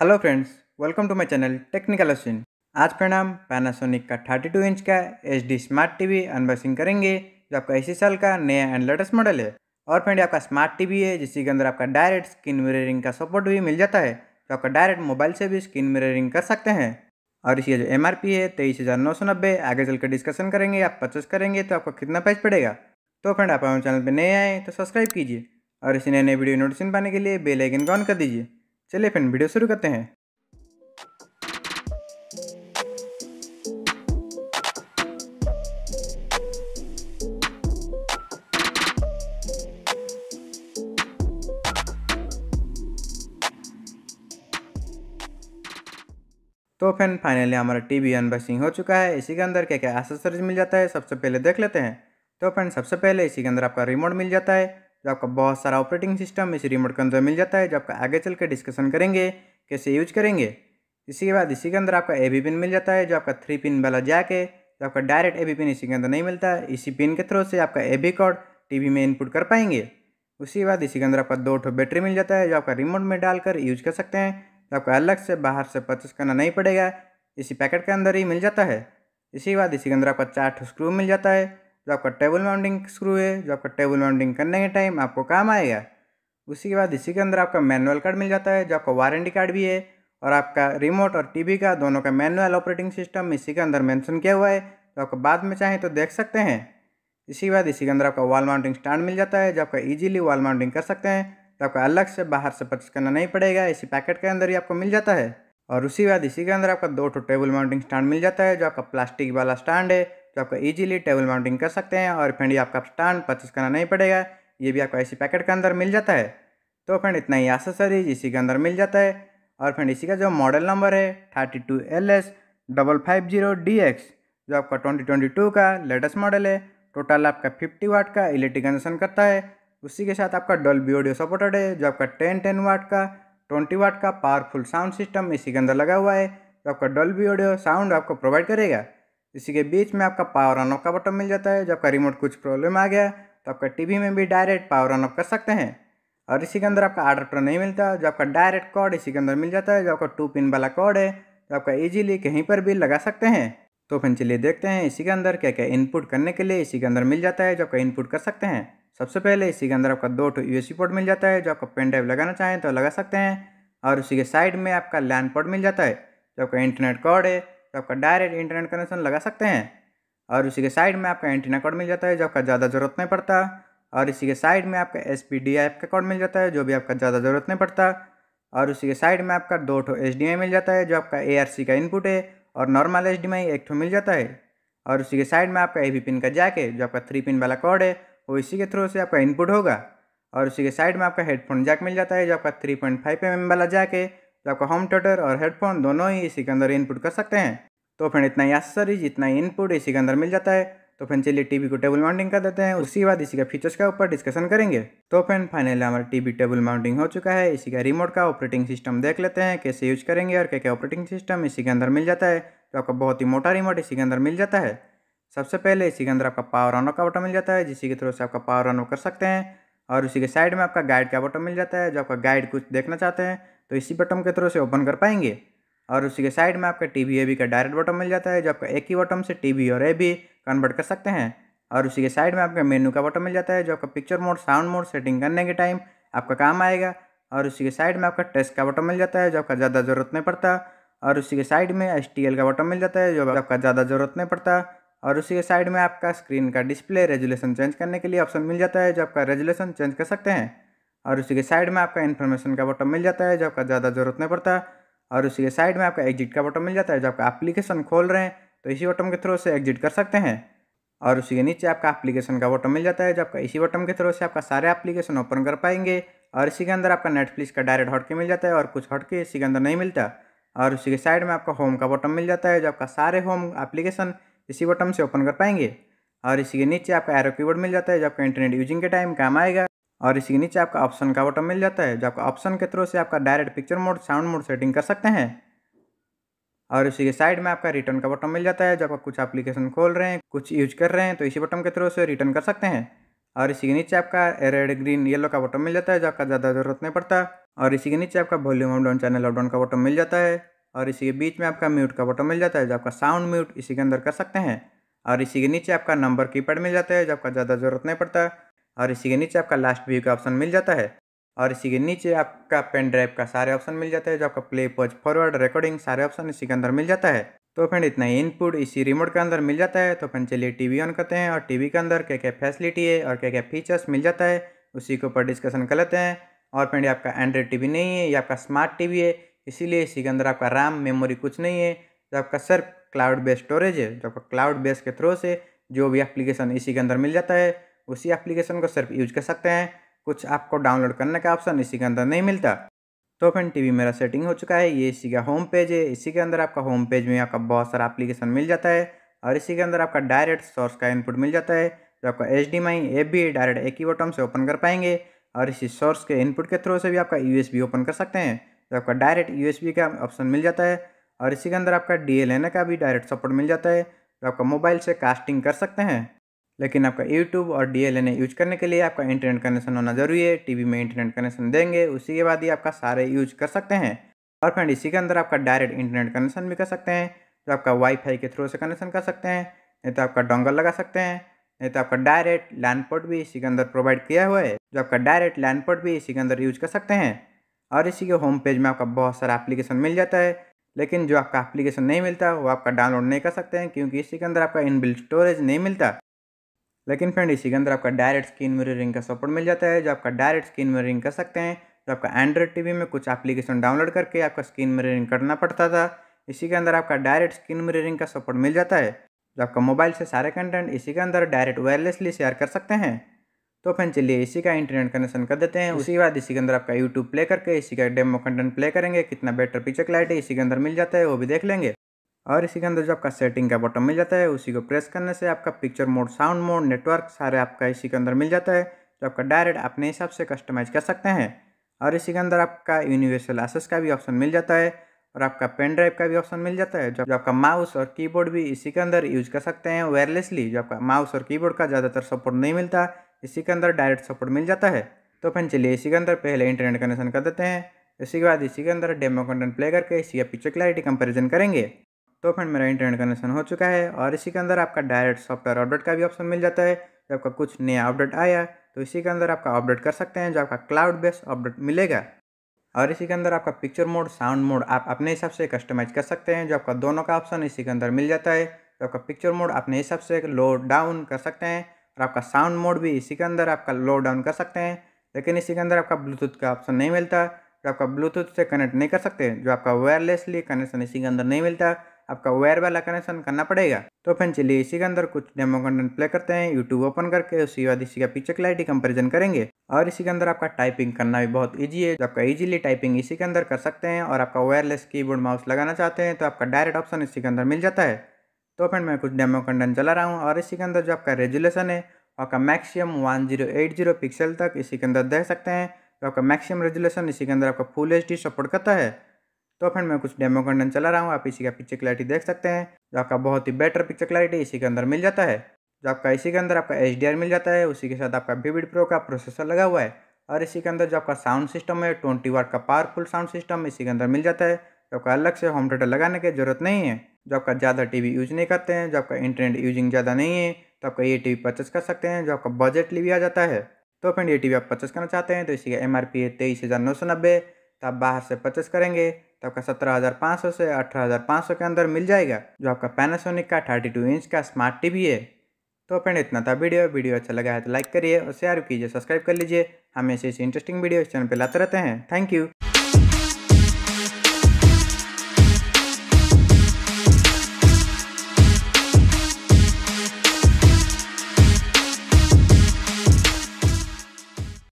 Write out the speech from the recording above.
hello friends welcome to my channel technical Asin आज का नाम पैनासोनिक का 32 इंच का एच स्मार्ट टीवी अनबॉक्सिंग करेंगे जो आपका इसी साल का नया एंड लेटेस्ट मॉडल है और फ्रेंड आपका स्मार्ट टीवी है जिसके अंदर आपका डायरेक्ट स्क्रीन मिररिंग का सपोर्ट भी मिल जाता है तो आपका डायरेक्ट मोबाइल से भी स्क्रीन मिररिंग कर सकते हैं और इसकी जो एम है तेईस हज़ार नौ सौ नब्बे आगे चल डिस्कशन करेंगे आप परचेस करेंगे तो आपको कितना प्राइस पड़ेगा तो फ्रेंड आप हमारे चैनल पर नए आए तो सब्सक्राइब कीजिए और इसी नए नए वीडियो नोटिफिकेशन पाने के लिए बेलाइकन को ऑन कर दीजिए चलिए फिर वीडियो शुरू करते हैं तो फैन फाइनली हमारा टीवी अनबॉक्सिंग हो चुका है इसी के अंदर क्या क्या एसेसरीज मिल जाता है सबसे पहले देख लेते हैं तो फैन सबसे पहले इसी के अंदर आपका रिमोट मिल जाता है जो आपका बहुत सारा ऑपरेटिंग सिस्टम इसी रिमोट के अंदर मिल जाता है जो आपका आगे चल के डिस्कशन करेंगे कैसे यूज करेंगे इसी के बाद इसी के अंदर आपका ए बी पिन मिल जाता है जो आपका थ्री पिन वाला जैक है जो आपका डायरेक्ट ए बी पिन इसी के अंदर नहीं मिलता है इसी पिन के थ्रू से आपका ए बी कॉड टी में इनपुट कर पाएंगे उसी के बाद इसी के अंदर आपका दो ठो बैटरी मिल जाता है जो आपका रिमोट में डालकर यूज कर सकते हैं तो आपको अलग से बाहर से परचेस करना नहीं पड़ेगा इसी पैकेट के अंदर ही मिल जाता है इसी के बाद इसी के अंदर आपका चार ठो स्क्रू मिल जाता है जो आपका टेबल माउंडिंग स्क्रू है जो आपका टेबल माउंडिंग करने के टाइम आपको काम आएगा उसी के बाद इसी के अंदर आपका मैनुअल कार्ड मिल जाता है जो आपका वारंटी कार्ड भी है और आपका रिमोट और टीवी का दोनों का मैनुअल ऑपरेटिंग सिस्टम इसी के अंदर मैंसन किया हुआ है तो आपको बाद में चाहें तो देख सकते हैं इसी के बाद इसी के अंदर आपका वॉल माउंटिंग स्टैंड मिल जाता है जो आपका ईजिली वॉल माउंटिंग कर सकते हैं तो आपको अलग से बाहर से परचेस करना नहीं पड़ेगा इसी पैकेट के अंदर ही आपको मिल जाता है और उसी बाद इसी के अंदर आपका दो टू टेबल माउंटिंग स्टैंड मिल जाता है जो आपका प्लास्टिक वाला स्टैंड है जो आपका ईजिली टेबल माउंटिंग कर सकते हैं और फ्रेंड ये आपका स्टैंड परचेस करना नहीं पड़ेगा ये भी आपका ऐसी पैकेट के अंदर मिल जाता है तो फ्रेंड इतना ही एसेसरीज इसी के अंदर मिल जाता है और फ्रेंड इसी का जो मॉडल नंबर है thirty two L S double five zero D X जो आपका ट्वेंटी ट्वेंटी टू का लेटेस्ट मॉडल है टोटल आपका फिफ्टी वाट का इलेक्ट्रिक कंजन करता है उसी के साथ आपका डल बी ऑडियो सपोर्टेड है जो आपका टेन टेन वाट का ट्वेंटी वाट का पावरफुल साउंड सिस्टम इसी के अंदर लगा हुआ है तो आपका बी ऑडियो साउंड आपको प्रोवाइड करेगा इसी के बीच में आपका पावर ऑन ऑफ का बटन मिल जाता है जब आपका रिमोट कुछ प्रॉब्लम आ गया तो आपका टीवी में भी डायरेक्ट पावर ऑन ऑफ कर सकते हैं और इसी के अंदर आपका अडाप्टर नहीं मिलता जो आपका डायरेक्ट कॉर्ड इसी के अंदर मिल जाता है जो आपका टू पिन वाला कॉर्ड है तो आपका इजीली कहीं पर भी लगा सकते हैं तो फिर चलिए देखते हैं इसी के अंदर क्या क्या इनपुट करने के लिए इसी के अंदर मिल जाता है जो आपका इनपुट कर सकते हैं सबसे पहले इसी के अंदर आपका दो टू यू पोर्ट मिल जाता है जो आपका पेन ड्राइव लगाना चाहें तो लगा सकते हैं और उसी के साइड में आपका लैंड पोर्ट मिल जाता है जो आपका इंटरनेट कॉर्ड है तो आपका डायरेक्ट इंटरनेट कनेक्शन लगा सकते हैं और उसी के साइड में आपका एंटीना कोड मिल जाता है जो आपका ज़्यादा ज़रूरत नहीं पड़ता और इसी के साइड में आपका एस पी डी का कॉर्ड मिल जाता है जो भी आपका ज़्यादा ज़रूरत नहीं पड़ता और उसी के साइड में आपका दो ठो एच डी मिल जाता है जो आपका ए आर सी का इनपुट है और नॉर्मल एच डी एक ठो मिल जाता है और उसी के साइड में आपका ए पिन का जैक है जो आपका थ्री पिन वाला कॉर्ड है वो इसी के थ्रू से आपका इनपुट होगा और उसी के साइड में आपका हेडफोन जैक मिल जाता है जो आपका three point five M M वाला जैक है तो आपका होम थिएटर और हेडफोन दोनों ही इसी के अंदर इनपुट कर सकते हैं तो फिर इतना ही एसेसरीज इतना ही इनपुट इसी के अंदर मिल जाता है तो फिर चलिए टीवी को टेबल माउंटिंग कर देते हैं उसी बाद इसी के फीचर्स के ऊपर डिस्कशन करेंगे तो फिर फाइनली हमारा टीवी टेबल माउंटिंग हो चुका है इसी का रिमोट का ऑपरेटिंग सिस्टम देख लेते हैं कैसे यूज करेंगे और क्या क्या ऑपरेटिंग सिस्टम इसी के अंदर मिल जाता है तो आपका बहुत ही मोटा रिमोट इसी के अंदर मिल जाता है सबसे पहले इसी के अंदर आपका पावर ऑन का बटन मिल जाता है जिसके थ्रो थ्रू से आपका पावर ऑन कर सकते हैं और उसी के साइड में आपका गाइड का बटन मिल जाता है जो आपका गाइड कुछ देखना चाहते हैं तो इसी बटन के थ्रू से ओपन कर पाएंगे और उसी के साइड में आपका टी वी ए बी का डायरेक्ट बटन मिल जाता है जो आपका एक ही बटन से टी वी और ए बी कन्वर्ट कर सकते हैं और उसी के साइड में आपका मेनू का बटन मिल जाता है जो आपका picture mode sound mode setting करने के टाइम आपका काम आएगा और उसी के साइड में आपका टेस्ट का बटन मिल जाता है जो आपका ज़्यादा ज़रूरत नहीं पड़ता और उसी के साइड में एस टी एल का बटन मिल जाता है जो आपका ज़्यादा ज़रूरत नहीं पड़ता और उसी के साइड में आपका स्क्रीन का डिस्प्ले रेजुलेशन चेंज करने के लिए ऑप्शन मिल जाता है जो आपका रेजुलेशन चेंज कर सकते हैं और उसी के साइड में आपका इन्फॉर्मेशन का बटन मिल जाता है जो आपका ज़्यादा ज़रूरत नहीं पड़ता और उसी के साइड में आपका एग्जिट का बटन मिल जाता है जो आपका एप्लीकेशन खोल रहे हैं तो इसी बटन के थ्रू से एग्जिट कर सकते हैं और उसी के नीचे आपका एप्लीकेशन का बटन मिल जाता है जो आपका इसी बटन के थ्रू से आपका सारे एप्लीकेशन ओपन कर पाएंगे और इसी के अंदर आपका नेटफ्लिक्स का डायरेक्ट हटके मिल जाता है और कुछ हटके इसी के अंदर नहीं मिलता और उसी के साइड में आपका होम का बटन मिल जाता है जो आपका सारे होम एप्लीकेशन इसी बटन से ओपन कर पाएंगे और इसी के नीचे आपका एरो कीबोर्ड मिल जाता है जो आपका इंटरनेट यूजिंग के टाइम काम आएगा और इसी के नीचे आपका ऑप्शन का बटन मिल जाता है जो आपका ऑप्शन के थ्रू से आपका direct picture mode sound mode setting कर सकते हैं और इसी के साइड में आपका रिटर्न का बटन मिल जाता है जो आप कुछ एप्लीकेशन खोल रहे हैं कुछ यूज कर रहे हैं तो इसी बटन के थ्रू से रिटर्न कर सकते हैं और इसी के नीचे आपका रेड ग्रीन येलो का बटन मिल जाता है जो आपका ज़्यादा ज़रूरत नहीं पड़ता और इसी के नीचे आपका volume up down channel up down का बटन मिल जाता है और इसी के बीच में आपका म्यूट का बटन मिल जाता है जो आपका साउंड म्यूट इसी के अंदर कर सकते हैं और इसी के नीचे आपका नंबर कीपैड मिल जाता है जो आपका ज़्यादा ज़रूरत नहीं पड़ता और इसी के नीचे आपका लास्ट व्यू का ऑप्शन मिल जाता है और इसी के नीचे आपका पेन ड्राइव का सारे ऑप्शन मिल जाता है जो आपका प्ले पॉज फॉरवर्ड रिकॉर्डिंग सारे ऑप्शन इसी के अंदर मिल जाता है तो फ्रेंड इतना ही इनपुट इसी रिमोट के अंदर मिल जाता है तो फिर चलिए टीवी ऑन करते हैं और टीवी के अंदर क्या क्या फैसिलिटी है और क्या क्या फीचर्स मिल जाता है उसी के ऊपर डिस्कशन कर लेते हैं और फ्रेंड ये आपका एंड्रॉयड टीवी नहीं है ये आपका स्मार्ट टीवी है इसीलिए इसी के अंदर आपका रैम मेमोरी कुछ नहीं है जो आपका सिर्फ क्लाउड बेस्ड स्टोरेज है जो आपका क्लाउड बेस्ड के थ्रू से जो भी एप्लीकेशन इसी के अंदर मिल जाता है उसी एप्लीकेशन को सिर्फ यूज कर सकते हैं कुछ आपको डाउनलोड करने का ऑप्शन इसी के अंदर नहीं मिलता तो फ्रेंड टीवी मेरा सेटिंग हो चुका है ये इसी का होम पेज है इसी के अंदर आपका होम पेज में आपका बहुत सारा एप्लीकेशन मिल जाता है और इसी के अंदर आपका डायरेक्ट सोर्स का इनपुट मिल जाता है जो आपका एच डी माई एप भी डायरेक्ट एक ही बटन से ओपन कर पाएंगे और इसी सोर्स के इनपुट के थ्रू से भी आपका यू ओपन कर सकते हैं जो आपका डायरेक्ट यू का ऑप्शन मिल जाता है और इसी के अंदर आपका डी का भी डायरेक्ट सपोर्ट मिल जाता है जो आपका मोबाइल से कास्टिंग कर सकते हैं लेकिन आपका यूट्यूब और डी यूज करने के लिए आपका इंटरनेट कनेक्शन होना ज़रूरी है टीवी में इंटरनेट कनेक्शन देंगे उसी के बाद ही आपका सारे यूज कर सकते हैं और फ्रेंड इसी के अंदर आपका डायरेक्ट इंटरनेट कनेक्शन भी कर सकते हैं तो आपका वाईफाई के थ्रू से कनेक्शन कर सकते हैं नहीं तो आपका डोंगल लगा सकते हैं नहीं तो आपका डायरेक्ट लैंड पोर्ट भी इसी के अंदर प्रोवाइड किया हुआ है जो आपका डायरेक्ट लैंड पोर्ट भी इसी के अंदर यूज कर सकते हैं और इसी के होम पेज में आपका बहुत सारा एप्लीकेशन मिल जाता है लेकिन जो आपका एप्लीकेशन नहीं मिलता वो आपका डाउनलोड नहीं कर सकते हैं क्योंकि इसी के अंदर आपका इनबिल्ट स्टोरेज नहीं मिलता लेकिन फ्रेंड इसी के अंदर आपका डायरेक्ट स्क्रीन मिररिंग का सपोर्ट मिल जाता है जो आपका डायरेक्ट स्क्रीन मिररिंग कर सकते हैं तो आपका एंड्रॉयड टीवी में कुछ एप्लीकेशन डाउनलोड करके आपका स्क्रीन मिररिंग करना पड़ता था इसी के अंदर आपका डायरेक्ट स्क्रीन मिररिंग का सपोर्ट मिल जाता है जो आपका मोबाइल से सारे कंटेंट इसी के अंदर डायरेक्ट वायरलेसली शेयर कर सकते हैं तो फ्रेंड चलिए इसी का इंटरनेट कनेक्शन कर देते हैं उसी के बाद इसी के अंदर आपका यूट्यूब प्ले करके इसी का डेमो कंटेंट प्ले करेंगे कितना बेटर पिक्चर क्लैरिटी इसी के अंदर मिल जाता है वो भी देख लेंगे और इसी के अंदर जो आपका सेटिंग का बटन मिल जाता है उसी को प्रेस करने से आपका picture mode sound mode network सारे आपका इसी के अंदर मिल जाता है जो आपका डायरेक्ट अपने हिसाब से कस्टमाइज़ कर सकते हैं और इसी के अंदर आपका यूनिवर्सल एसेस का भी ऑप्शन मिल जाता है और आपका पेन ड्राइव का भी ऑप्शन मिल जाता है जो आपका माउस और कीबोर्ड भी इसी के अंदर यूज कर सकते हैं वायरलेसली जो आपका माउस और कीबोर्ड का ज़्यादातर सपोर्ट नहीं मिलता इसी के अंदर डायरेक्ट सपोर्ट मिल जाता है तो फिर चलिए इसी के अंदर पहले इंटरनेट कनेक्शन कर देते हैं इसी के बाद इसी के अंदर डेमो कंटेंट प्ले करके इसी का पिक्चर क्लैरिटी कंपेरिजन करेंगे तो फ्रेंड मेरा इंटरनेट कनेक्शन हो चुका है और इसी के अंदर आपका डायरेक्ट सॉफ्टवेयर अपडेट का भी ऑप्शन मिल जाता है जब आपका कुछ नया अपडेट आया तो इसी के अंदर आपका अपडेट कर सकते हैं जो आपका क्लाउड बेस्ड अपडेट मिलेगा और इसी के अंदर आपका पिक्चर मोड साउंड मोड आप अपने हिसाब से कस्टमाइज कर सकते हैं जो आपका दोनों का ऑप्शन इसी के अंदर मिल जाता है तो आपका पिक्चर मोड अपने हिसाब से लो डाउन कर सकते हैं और आपका साउंड मोड भी इसी के अंदर आपका लो डाउन कर सकते हैं लेकिन इसी के अंदर आपका ब्लूटूथ का ऑप्शन नहीं मिलता जो आपका ब्लूटूथ से कनेक्ट नहीं कर सकते जो आपका वायरलेसली कनेक्शन इसी के अंदर नहीं मिलता आपका वायर वाला कनेक्शन करना पड़ेगा तो फ्रेंड चलिए इसी के अंदर कुछ डेमो कंटेंट प्ले करते हैं यूट्यूब ओपन करके उसी बाद इसी का पिक्चर क्लैरिटी कंपेरिजन करेंगे और इसी के अंदर आपका टाइपिंग करना भी बहुत ईजी है आपका ईजिली टाइपिंग इसी के अंदर कर सकते हैं और आपका वायरलेस की माउस लगाना चाहते हैं तो आपका डायरेक्ट ऑप्शन इसी के अंदर मिल जाता है तो फ्रेंड मैं कुछ डेमो कंटेंट चला रहा हूँ और इसी के अंदर जो आपका रेजुलेशन है आपका मैक्सिमम 1080 पिक्सल तक इसी के अंदर देख सकते हैं तो आपका मैक्सिमम रेजुलेशन इसी के अंदर आपका फुल एच सपोर्ट करता है तो फ्रेंड मैं कुछ डेमो कंटेंट चला रहा हूँ आप इसी का पिक्चर क्लैरिटी देख सकते हैं जो आपका बहुत ही बेटर पिक्चर क्लैरिटी इसी के अंदर मिल जाता है जो आपका इसी के अंदर आपका एच मिल जाता है उसी के साथ आपका विविड प्रो का प्रोसेसर लगा हुआ है और इसी के अंदर जो आपका साउंड सिस्टम है ट्वेंटी वाट का पावरफुल साउंड सिस्टम इसी के अंदर मिल जाता है जो आपका अलग से होम थिएटर लगाने की जरूरत नहीं है जो आपका ज़्यादा टीवी यूज नहीं करते हैं जो आपका इंटरनेट यूजिंग ज़्यादा नहीं है तो आपका ये टीवी परचेस कर सकते हैं जो आपका बजट भी आ जाता है तो फ्रेंड ये टीवी आप परचेस करना चाहते हैं तो इसी का एम आर पी है तेईस हज़ार नौ सौ नब्बे तो आप बाहर से परचेस करेंगे तो आपका सत्रह हज़ार पाँच सौ से अठारह हज़ार पाँच सौ के अंदर मिल जाएगा जो आपका पैनासोनिक का थर्टी टू इंच का स्मार्ट टीवी है तो फ्रेंड इतना था वीडियो वीडियो अच्छा लगा है तो लाइक करिए और शेयर कीजिए सब्सक्राइब कर लीजिए हमें ऐसे इंटरेस्टिंग वीडियो इस चैनल पर लाते रहते हैं थैंक यू